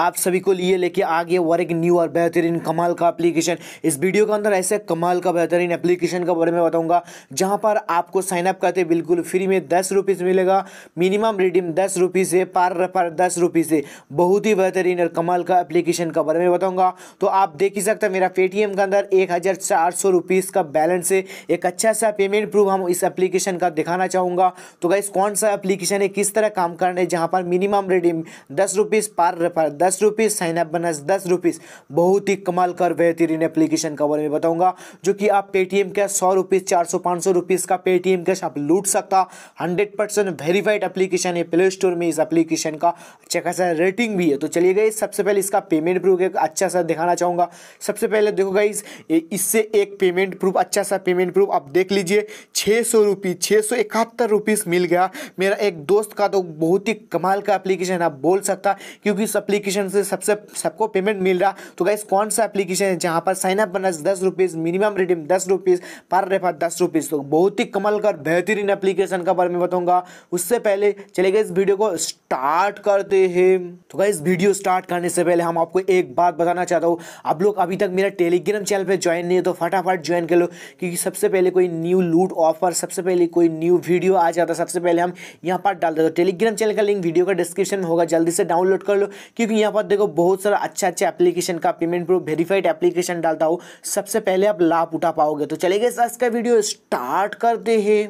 आप सभी को लिए लेके आ गया और एक न्यू और बेहतरीन कमाल का एप्लीकेशन इस वीडियो के अंदर ऐसे कमाल का बेहतरीन एप्लीकेशन के बारे में बताऊंगा जहां पर आपको साइनअप करते बिल्कुल फ्री में दस रुपीज़ मिलेगा मिनिमम रिडीम दस रुपीज़ है पार रफार दस रुपीज़ है बहुत ही बेहतरीन और कमाल का एप्लीकेशन के बारे में बताऊँगा तो आप देख ही सकते हैं मेरा पेटीएम के अंदर एक हज़ार चार सौ रुपीज़ का बैलेंस है एक अच्छा सा पेमेंट प्रूफ हम इस एप्लीकेशन का दिखाना चाहूँगा तो गाइस कौन सा एप्लीकेशन है किस तरह काम करना है जहाँ पर मिनिमम रिडीम दस रुपीज़ पार पर दस दस रुपीज़ साइन अप बनस दस रुपीज़ बहुत ही कमाल कर बेहतरीन एप्लीकेशन का बारे में बताऊंगा जो कि आप पेटीएम कैश सौ रुपीज़ चार सौ पाँच सौ रुपीज़ का पेटीएम कैश आप लूट सकता हंड्रेड परसेंट वेरीफाइड एप्लीकेशन है प्ले स्टोर में इस एप्लीकेशन का अच्छा खासा रेटिंग भी है तो चलिए गई सबसे पहले इसका पेमेंट प्रूफ एक अच्छा सा दिखाना चाहूँगा सबसे पहले देखो गई इससे एक पेमेंट प्रूफ अच्छा सा पेमेंट प्रूफ आप देख लीजिए छः सौ रुपीज़ छः सौ इकहत्तर रुपीज़ मिल गया मेरा एक दोस्त का तो बहुत ही कमाल का एप्लीकेशन आप बोल सकता क्योंकि इस एप्लीकेशन एप्लीकेशन से सबसे सबको पेमेंट मिल रहा तो गाइस कौन सा एप्लीकेशन है जहाँ पर साइनअप बनस दस रुपीज़ मिनिमम रिडीम दस रुपीज़ पर रेफर दस रुपीज़ तो बहुत ही कमल कर बेहतरीन एप्लीकेशन का बारे में बताऊंगा उससे पहले चले गए इस वीडियो को स्टार्ट करते हैं तो गाइस वीडियो स्टार्ट करने से पहले हम आपको एक बात बताना चाहता हूँ आप लोग अभी तक मेरा टेलीग्राम चैनल पर ज्वाइन नहीं है तो फटाफट ज्वाइन कर लो क्योंकि सबसे पहले कोई न्यू लूट ऑफर सबसे पहले कोई न्यू वीडियो आ जाता सबसे पहले हम यहाँ पर डाल देते टेलीग्राम चैनल तो का लिंक वीडियो का डिस्क्रिप्शन में होगा जल्दी से डाउनलोड कर लो क्योंकि यहाँ पर देखो बहुत सारा अच्छा अच्छा एप्लीकेशन का पेमेंट प्रूफ वेरीफाइड एप्लीकेशन डालता हो सबसे पहले आप लाभ उठा पाओगे तो चलेगा इसका वीडियो स्टार्ट करते हैं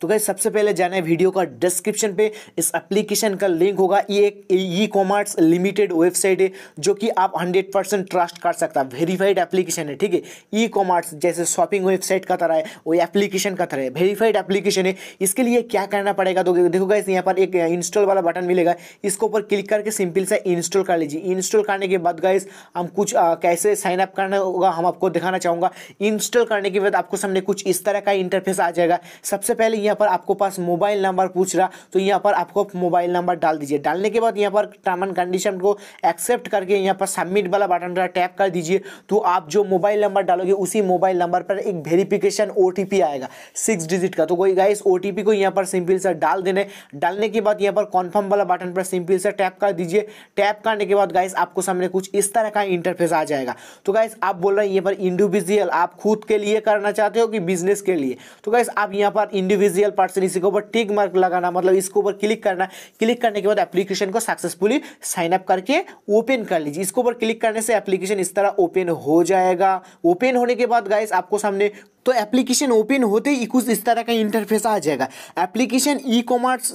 तो गई सबसे पहले जाना है वीडियो का डिस्क्रिप्शन पे इस एप्लीकेशन का लिंक होगा ये एक ई कॉमर्स लिमिटेड वेबसाइट है जो कि आप 100 परसेंट ट्रस्ट कर सकता है वेरीफाइड एप्लीकेशन है ठीक है ई कॉमर्स जैसे शॉपिंग वेबसाइट का तरह है वो एप्लीकेशन का तरह है वेरीफाइड एप्लीकेशन है इसके लिए क्या करना पड़ेगा तो देखो गाइस यहाँ पर एक इंस्टॉल वाला बटन मिलेगा इसके ऊपर क्लिक करके सिंपल सा इंस्टॉल कर लीजिए इंस्टॉल करने के बाद गाइस हम कुछ कैसे साइन अप करना होगा हम आपको दिखाना चाहूँगा इंस्टॉल करने के बाद आपको सामने कुछ इस तरह का इंटरफेस आ जाएगा सबसे पहले यहाँ पर आपको पास मोबाइल नंबर पूछ रहा तो यहाँ पर आपको मोबाइल नंबर डाल दीजिए डालने के बाद यहाँ पर टर्म एंड कंडीशन को एक्सेप्ट करके यहाँ पर सबमिट वाला बटन रहा टैप कर दीजिए तो आप जो मोबाइल नंबर डालोगे उसी मोबाइल नंबर पर एक वेरिफिकेशन ओ आएगा सिक्स डिजिट का तो कोई गाइस ओ को यहाँ पर सिंपल सा डाल देने डालने के बाद यहाँ पर कॉन्फर्म वाला बटन पर सिंपल सा टैप कर दीजिए टैप करने के बाद गाइस आपको सामने कुछ इस तरह का इंटरफेस आ जाएगा तो गाइस आप बोल रहे हैं यहाँ पर इंडिविजुअल आप खुद के लिए करना चाहते हो कि बिजनेस के लिए तो गाइस आप यहाँ पर इंडिविजुअल रियल पार्सन इसी के ऊपर टिक मार्क लगाना मतलब इसके ऊपर क्लिक करना क्लिक करने के बाद एप्लीकेशन को सक्सेसफुली साइन अप करके ओपन कर लीजिए इसके ऊपर क्लिक करने से एप्लीकेशन इस तरह ओपन हो जाएगा ओपन होने के बाद गाइस आपको सामने तो एप्लीकेशन ओपन होते ही कुछ इस तरह का इंटरफेस आ जाएगा एप्लीकेशन ई कॉमर्स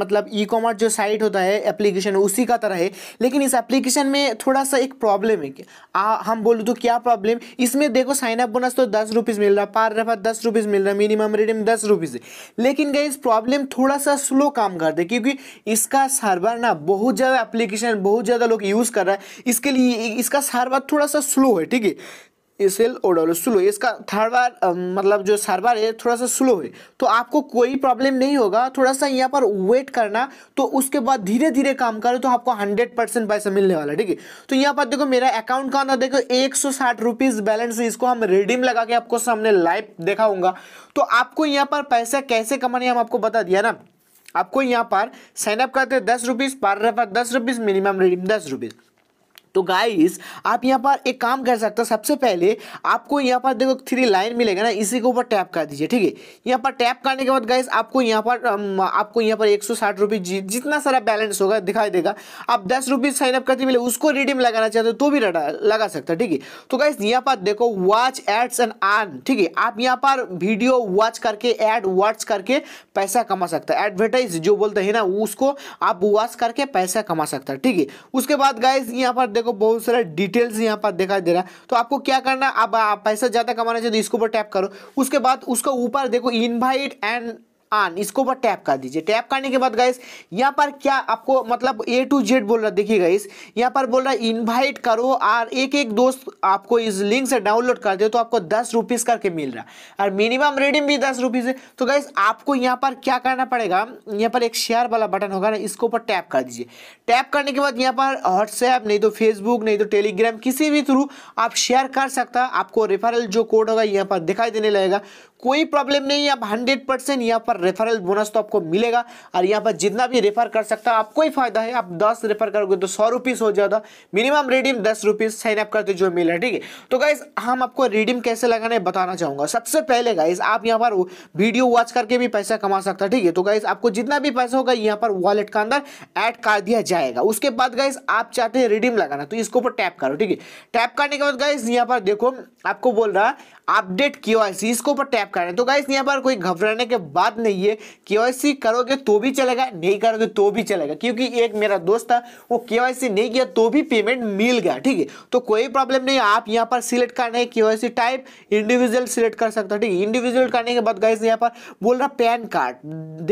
मतलब ई कॉमर्स जो साइट होता है एप्लीकेशन उसी का तरह है लेकिन इस एप्लीकेशन में थोड़ा सा एक प्रॉब्लम है कि आ, हम बोलूँ तो क्या प्रॉब्लम इसमें देखो साइनअप बोनस तो दस रुपीज़ मिल रहा है पार रफा दस रुपीज़ मिल रहा है मिनिमम रिडीम दस रुपीज़ लेकिन गई प्रॉब्लम थोड़ा सा स्लो काम करते हैं क्योंकि इसका सर्वर ना बहुत ज़्यादा एप्लीकेशन बहुत ज़्यादा लोग यूज़ कर रहा है इसके लिए इसका सर्वर थोड़ा सा स्लो है ठीक है ओ डब्ल्यू स्लो इसका थर्ड बार मतलब जो सर्वर है थोड़ा सा स्लो है तो आपको कोई प्रॉब्लम नहीं होगा थोड़ा सा यहाँ पर वेट करना तो उसके बाद धीरे धीरे काम करो तो आपको हंड्रेड परसेंट पैसा मिलने वाला ठीक है तो यहाँ पर देखो मेरा अकाउंट का था देखो एक सौ साठ रुपीज़ बैलेंस इसको हम रिडीम लगा के आपको सामने लाइव देखाऊंगा तो आपको यहाँ पर पैसा कैसे कमाने हम आपको बता दिया ना आपको यहाँ पर साइनअप करते दस रुपीज़ पर रेफर दस रुपीज़ मिनिमम रिडीम दस रुपीज़ तो गाइस आप यहाँ पर एक काम कर सकते हो सबसे पहले आपको यहाँ पर देखो थ्री लाइन मिलेगा ना इसी के ऊपर टैप कर दीजिए ठीक है यहाँ पर टैप करने के बाद गाइस आपको यहाँ पर um, आपको यहाँ पर एक सौ साठ रुपये जितना सारा बैलेंस होगा दिखाई देगा आप दस रुपये साइनअप करते मिले उसको रिडीम लगाना चाहते हो तो भी लगा सकते हो ठीक है तो गाइस यहाँ पर देखो वॉच एड्स एंड आर्न ठीक है आप यहाँ पर वीडियो वॉच करके एड वॉच करके पैसा कमा सकते हैं एडवर्टाइज जो बोलते हैं ना उसको आप वॉच करके पैसा कमा सकता है ठीक है उसके बाद गाइस यहाँ पर देखो देखो बहुत सारे डिटेल्स यहाँ पर दिखाई दे रहा है तो आपको क्या करना आप पैसा ज़्यादा कमाना चाहिए तो इसके ऊपर टैप करो उसके बाद उसका ऊपर देखो इनवाइट एंड आन हाँ, इसको ऊपर टैप कर दीजिए टैप करने के बाद गाइस यहाँ पर क्या आपको मतलब ए टू जेड बोल रहा देखिए गाइस यहाँ पर बोल रहा है इन्वाइट करो और एक एक दोस्त आपको इस लिंक से डाउनलोड कर दे तो आपको दस रुपीज़ करके मिल रहा है और मिनिमम रेडिंग भी दस रुपीज़ है तो गाइस आपको यहाँ पर क्या करना पड़ेगा यहाँ पर एक शेयर वाला बटन होगा ना इसको ऊपर टैप कर दीजिए टैप करने के बाद यहाँ पर व्हाट्सएप नहीं तो फेसबुक नहीं तो टेलीग्राम किसी भी थ्रू आप शेयर कर सकता आपको रेफरल जो कोड होगा यहाँ पर दिखाई देने लगेगा कोई प्रॉब्लम नहीं आप हंड्रेड परसेंट यहाँ पर रेफरल बोनस तो आपको मिलेगा और यहाँ पर जितना भी रेफर कर सकता है आपको ही फायदा है आप दस रेफर करोगे तो सौ रुपीज़ हो जाएगा मिनिमम रिडीम दस रुपीज़ अप करते जो मिल रहा है ठीक है तो गाइज हम आपको रिडीम कैसे लगाने बताना चाहूंगा सबसे पहले गाइज आप यहाँ पर वीडियो वॉच करके भी पैसा कमा सकता है ठीक है तो गाइज आपको जितना भी पैसा होगा यहाँ पर वॉलेट का अंदर एड कर दिया जाएगा उसके बाद गाइज आप चाहते हैं रिडीम लगाना तो इसके ऊपर टैप करो ठीक है टैप करने के बाद गाइज यहाँ पर देखो आपको बोल रहा अपडेट के इसके ऊपर टैप कर रहे हैं तो गाइस यहाँ पर कोई घबराने के बाद नहीं है के करोगे तो भी चलेगा नहीं करोगे तो भी चलेगा क्योंकि एक मेरा दोस्त था वो के नहीं किया तो भी पेमेंट मिल गया ठीक है तो कोई प्रॉब्लम नहीं आप यहाँ पर सिलेक्ट करना है के टाइप इंडिविजुअल सिलेक्ट कर सकते हो ठीक है इंडिविजुअल करने के बाद गाइस यहाँ पर बोल रहा पैन कार्ड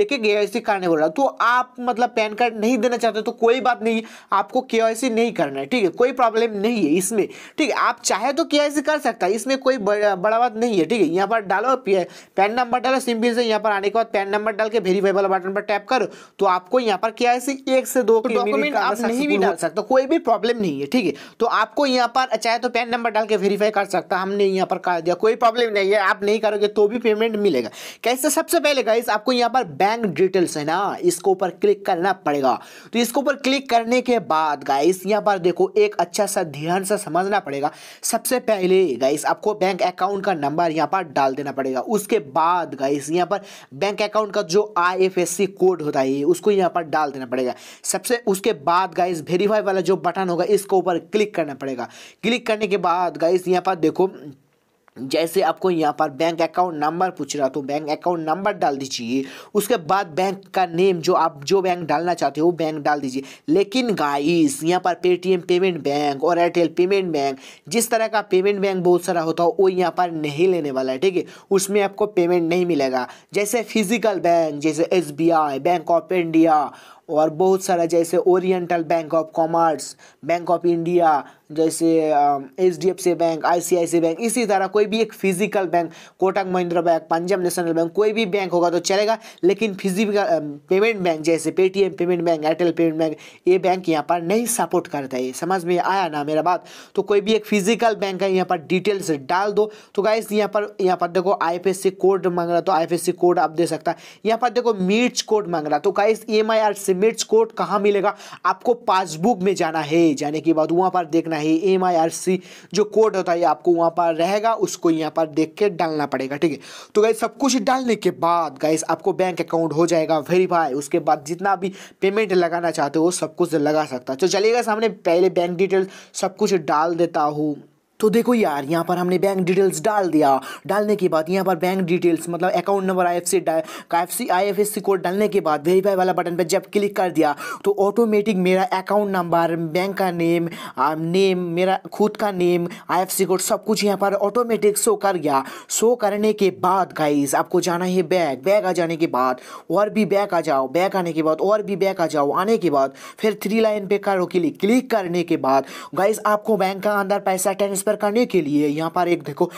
देखिए के करने बोल रहा तो आप मतलब पैन कार्ड नहीं देना चाहते तो कोई बात नहीं आपको के नहीं करना है ठीक है कोई प्रॉब्लम नहीं है इसमें ठीक है आप चाहे तो के कर सकता है इसमें कोई बड़ा बात नहीं है ठीक है यहाँ पर डालो पैन नंबर डालो सिम सिंपल से यहाँ पर आने के बाद पैन नंबर डाल के वेरीफाई वाला बटन पर टैप करो तो आपको यहाँ पर क्या है एक से दो डॉक्यूमेंट तो आप नहीं भी डाल सकते तो कोई भी प्रॉब्लम नहीं है ठीक है तो आपको यहाँ पर चाहे तो पैन नंबर डाल के वेरीफाई कर सकता हमने यहाँ पर कर दिया कोई प्रॉब्लम नहीं है आप नहीं करोगे तो भी पेमेंट मिलेगा कैसे सबसे पहले गाइस आपको यहाँ पर बैंक डिटेल्स है ना इसको ऊपर क्लिक करना पड़ेगा तो इसको ऊपर क्लिक करने के बाद गाइस यहाँ पर देखो एक अच्छा सा ध्यान से समझना पड़ेगा सबसे पहले गाइस आपको बैंक अकाउंट उनका नंबर यहाँ पर डाल देना पड़ेगा उसके बाद गाइस यहाँ पर बैंक अकाउंट का जो आई कोड होता है उसको यहाँ पर डाल देना पड़ेगा सबसे उसके बाद गाइस वेरीफाई वाला जो बटन होगा इसको ऊपर क्लिक करना पड़ेगा क्लिक करने के बाद गाइस यहाँ पर देखो जैसे आपको यहाँ पर बैंक अकाउंट नंबर पूछ रहा तो बैंक अकाउंट नंबर डाल दीजिए उसके बाद बैंक का नेम जो आप जो बैंक डालना चाहते हो बैंक डाल दीजिए लेकिन गाइस यहाँ पर पेटीएम पेमेंट बैंक और एयरटेल पेमेंट बैंक जिस तरह का पेमेंट बैंक बहुत सारा होता हो वो यहाँ पर नहीं लेने वाला है ठीक है उसमें आपको पेमेंट नहीं मिलेगा जैसे फिजिकल बैंक जैसे एस बैंक ऑफ इंडिया और बहुत सारा जैसे oriental bank of commerce bank of India जैसे H D F C bank I C I C bank इसी तरह कोई भी एक physical bank Kotak Mahindra bank Punjab national bank कोई भी बैंक होगा तो चलेगा लेकिन फिजिकल पेमेंट बैंक जैसे Paytm payment bank Airtel payment bank ये बैंक यहाँ पर नहीं सपोर्ट करता है समझ में आया ना मेरा बात तो कोई भी एक फिजिकल बैंक है यहाँ पर डिटेल्स डाल दो तो गाइस यहाँ पर यहाँ पर देखो आई कोड मांग रहा तो आई कोड आप दे सकता है यहाँ पर देखो मिर्च कोड मांग रहा तो guys E M I R से मिर्च कोड कहाँ मिलेगा आपको पासबुक में जाना है जाने के बाद वहाँ पर देखना है है एम आई आर सी जो कोड होता है आपको वहाँ पर रहेगा उसको यहाँ पर देख के डालना पड़ेगा ठीक है तो गाइस सब कुछ डालने के बाद गाइस आपको बैंक अकाउंट हो जाएगा वेरीफाई उसके बाद जितना भी पेमेंट लगाना चाहते हो सब कुछ लगा सकता है तो चलिएगा सामने पहले बैंक डिटेल सब कुछ डाल देता हूँ तो देखो यार यहाँ पर हमने बैंक डिटेल्स डाल दिया डालने के बाद यहाँ पर बैंक डिटेल्स मतलब account number I F C F C I F S C code डालने के बाद वेरीफाई वाला बटन पर जब क्लिक कर दिया तो ऑटोमेटिक मेरा अकाउंट नंबर बैंक का नेम नेम मेरा खुद का name I F C code सब कुछ यहाँ पर ऑटोमेटिक शो कर गया शो करने के बाद गाइज आपको जाना है बैग बैग आ जाने के बाद और भी बैग आ जाओ बैग आने के बाद और भी बैग आ जाओ आने के बाद फिर थ्री लाइन पे करो क्लिक क्लिक करने के बाद गाइज आपको बैंक का अंदर पैसा ट्रांसफर करने के लिए यहाँ पर एक देखो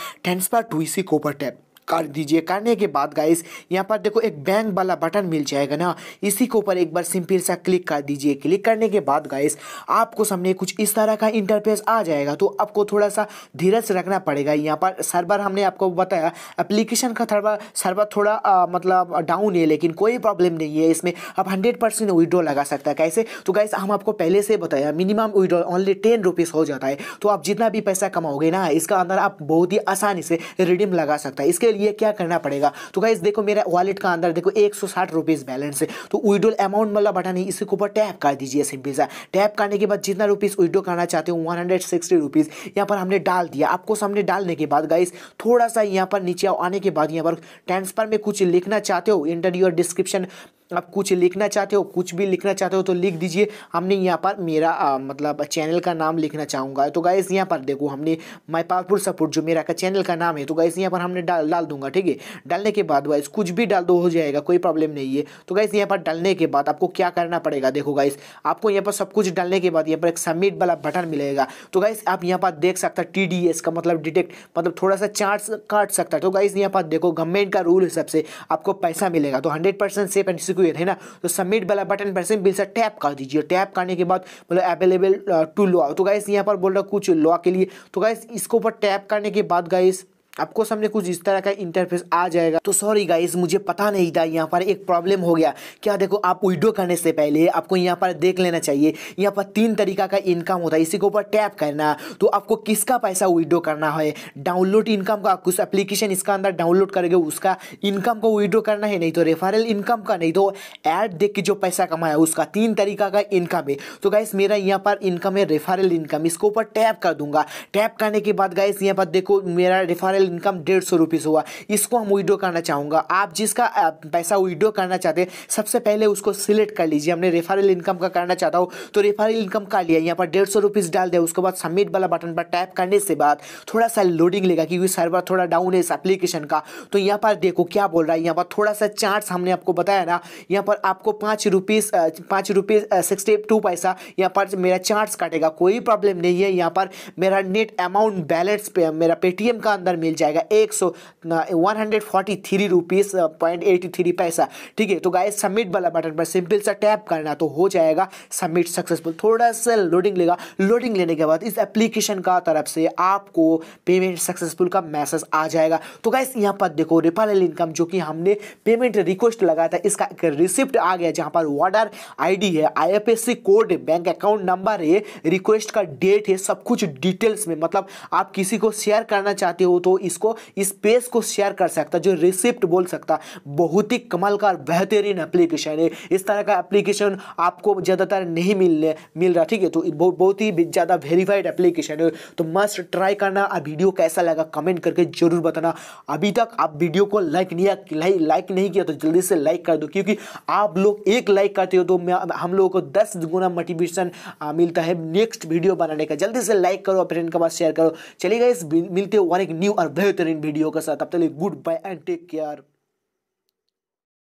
पर टू इसी कोपर टैप कर दीजिए करने के बाद गाइस यहाँ पर देखो एक बैंक वाला बटन मिल जाएगा ना इसी के ऊपर एक बार सिंपल सा क्लिक कर दीजिए क्लिक करने के बाद गाइस आपको सामने कुछ इस तरह का इंटरफेस आ जाएगा तो आपको थोड़ा सा धीरज रखना पड़ेगा यहाँ पर सर्वर हमने आपको बताया एप्लीकेशन का थर्वर सर्वर थोड़ा आ, मतलब डाउन है लेकिन कोई प्रॉब्लम नहीं है इसमें आप हंड्रेड परसेंट लगा सकता है कैसे तो गाइस हम आपको पहले से बताया minimum withdraw only ten rupees हो जाता है तो आप जितना भी पैसा कमाओगे ना इसका अंदर आप बहुत ही आसानी से रिडीम लगा सकता है इसके लिए क्या करना पड़ेगा तो गाइज देखो मेरा वॉलेट का अंदर देखो एक सौ साठ रुपीज़ बैलेंस है तो विड्रोल अमाउंट मतलब बटन है इसके ऊपर टैप कर दीजिए सिंपल सा टैप करने के बाद जितना रुपीज़ विड्रो करना चाहते हो वन हंड्रेड सिक्सटी रुपीज़ यहाँ पर हमने डाल दिया आपको सामने डालने के बाद गाइज थोड़ा सा यहाँ पर नीचे आने के बाद यहाँ पर ट्रांसफर में कुछ लिखना चाहते हो इंटरव्यू और डिस्क्रिप्शन आप कुछ लिखना चाहते हो कुछ भी लिखना चाहते हो तो लिख दीजिए हमने यहाँ पर मेरा आ, मतलब चैनल का नाम लिखना चाहूँगा तो गाइस यहाँ पर देखो हमने माई पावरफुल सपोर्ट जो मेरा का चैनल का नाम है तो गाइस यहाँ पर हमने डाल डाल दूंगा ठीक है डालने के बाद वाइस कुछ भी डाल दो हो जाएगा कोई प्रॉब्लम नहीं है तो गाइज़ यहाँ पर डालने के बाद आपको क्या करना पड़ेगा देखो गाइस आपको यहाँ पर सब कुछ डालने के बाद यहाँ पर एक सबमिट वाला बटन मिलेगा तो गाइस आप यहाँ पर देख सकते हैं टी का मतलब डिटेक्ट मतलब थोड़ा सा चार्ज काट सकता है तो गाइज़ यहाँ पर देखो गवर्नमेंट का रूल हिसाब से आपको पैसा मिलेगा तो हंड्रेड सेफ एंड किए है ना तो सबमिट वाला बटन पर से बिल से टैप कर दीजिए टैप करने के बाद मतलब अवेलेबल टू लॉ तो गाइस यहाँ पर बोल रहा कुछ लॉ के लिए तो गाइस इसके ऊपर टैप करने के बाद गाइस आपको सामने कुछ इस तरह का इंटरफेस आ जाएगा तो सॉरी गाइस मुझे पता नहीं था यहाँ पर एक प्रॉब्लम हो गया क्या देखो आप विडो करने से पहले आपको यहाँ पर देख लेना चाहिए यहाँ पर तीन तरीका का इनकम होता है इसी के ऊपर टैप करना तो आपको किसका पैसा विड्रो करना है डाउनलोड इनकम का कुछ एप्लीकेशन इसका अंदर डाउनलोड करेंगे उसका इनकम को विड्रो करना है नहीं तो रेफरल इनकम का नहीं तो ऐड देख के जो पैसा कमाया उसका तीन तरीका का इनकम है तो गाइस मेरा यहाँ पर इनकम है रेफरल इनकम इसके ऊपर टैप कर दूंगा टैप करने के बाद गाइस यहाँ पर देखो मेरा रेफरल टोटल इनकम डेढ़ सौ रुपीज़ हुआ इसको हम विड्रो करना चाहूँगा आप जिसका पैसा विड्रो करना चाहते हैं सबसे पहले उसको सिलेक्ट कर लीजिए हमने रेफरल इनकम का करना चाहता हूँ तो रेफरल इनकम का लिया यहाँ पर डेढ़ सौ डाल दिया उसके बाद सबमिट वाला बटन पर टैप करने से बाद थोड़ा सा लोडिंग लेगा क्योंकि सर्वर थोड़ा डाउन है इस एप्लीकेशन का तो यहाँ पर देखो क्या बोल रहा है यहाँ पर थोड़ा सा चार्ज हमने आपको बताया ना यहाँ पर आपको पाँच रुपीज़ पाँच रुपीज़ सिक्सटी टू पैसा यहाँ पर मेरा चार्ज काटेगा कोई प्रॉब्लम नहीं है यहाँ पर मेरा नेट अमाउंट बैलेंस पे मेरा पेटीएम का अंदर मिल मिल जाएगा एक सौ one hundred forty three rupees point eighty three पैसा ठीक है तो गाय सबमिट वाला बटन पर सिंपल सा टैप करना तो हो जाएगा सबमिट सक्सेसफुल थोड़ा सा लोडिंग लेगा लोडिंग लेने के बाद इस एप्लीकेशन का तरफ से आपको पेमेंट सक्सेसफुल का मैसेज आ जाएगा तो गाय यहाँ पर देखो रिफरल इनकम जो कि हमने पेमेंट रिक्वेस्ट लगाया था इसका एक रिसिप्ट आ गया जहाँ पर वार्डर आई है आई कोड है बैंक अकाउंट नंबर है रिक्वेस्ट का डेट है सब कुछ डिटेल्स में मतलब आप किसी को शेयर करना चाहते हो तो इसको इस पेज को शेयर कर सकता जो रिसिप्ट बोल सकता बहुत ही कमाल का बेहतरीन एप्लीकेशन है इस तरह का एप्लीकेशन आपको ज़्यादातर नहीं मिलने मिल रहा ठीक है तो बहुत ही ज़्यादा वेरीफाइड एप्लीकेशन है तो मस्ट ट्राई करना आप वीडियो कैसा लगा कमेंट करके ज़रूर बताना अभी तक आप वीडियो को लाइक नहीं लाइक नहीं किया तो जल्दी से लाइक कर दो क्योंकि आप लोग एक लाइक करते हो तो हम लोगों को दस गुना मोटिवेशन मिलता है नेक्स्ट वीडियो बनाने का जल्दी से लाइक करो फ्रेंड के पास शेयर करो चलेगा इस मिलते और एक न्यू और बेहतरीन वीडियो के साथ अब तक good bye and take care